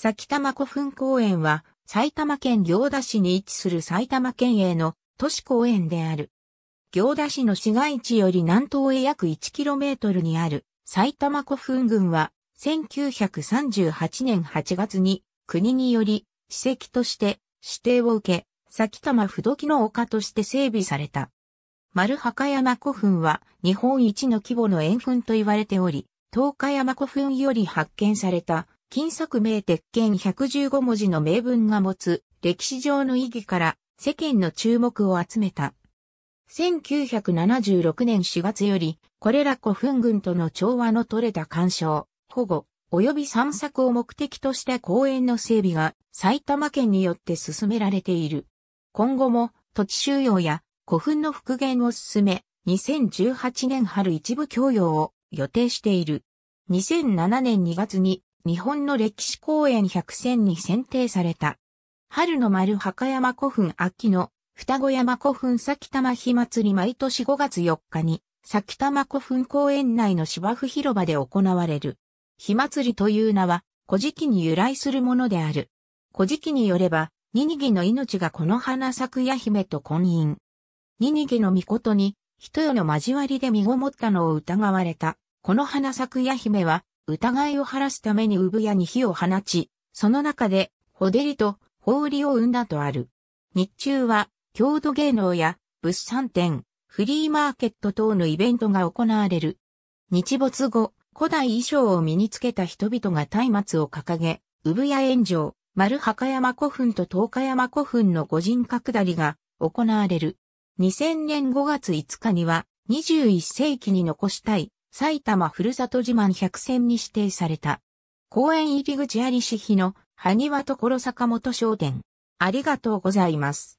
埼玉古墳公園は、埼玉県行田市に位置する埼玉県営の都市公園である。行田市の市街地より南東へ約 1km にある埼玉古墳群は、1938年8月に国により史跡として指定を受け、埼玉不時の丘として整備された。丸墓山古墳は日本一の規模の円墳と言われており、東海山古墳より発見された金作名鉄拳115文字の名文が持つ歴史上の意義から世間の注目を集めた。1976年4月より、これら古墳群との調和の取れた干渉、保護、及び散策を目的とした公園の整備が埼玉県によって進められている。今後も土地収容や古墳の復元を進め、2018年春一部供用を予定している。2007年2月に日本の歴史公園百選に選定された。春の丸墓山古墳秋の双子山古墳先玉火祭り毎年5月4日に先玉古墳公園内の芝生広場で行われる。火祭りという名は古事記に由来するものである。古事記によれば、ニニギの命がこの花咲くや姫と婚姻。ニニギの御事に、人世の交わりで身ごもったのを疑われた、この花咲くや姫は、疑いを晴らすために産屋に火を放ち、その中で、ほでりと、う売を生んだとある。日中は、郷土芸能や、物産展、フリーマーケット等のイベントが行われる。日没後、古代衣装を身につけた人々が松明を掲げ、産屋炎上、丸墓山古墳と東海山古墳の御人格だりが行われる。2000年5月5日には21世紀に残したい埼玉ふるさと自慢百選に指定された。公園入り口ありし日の、埴輪所坂本商店。ありがとうございます。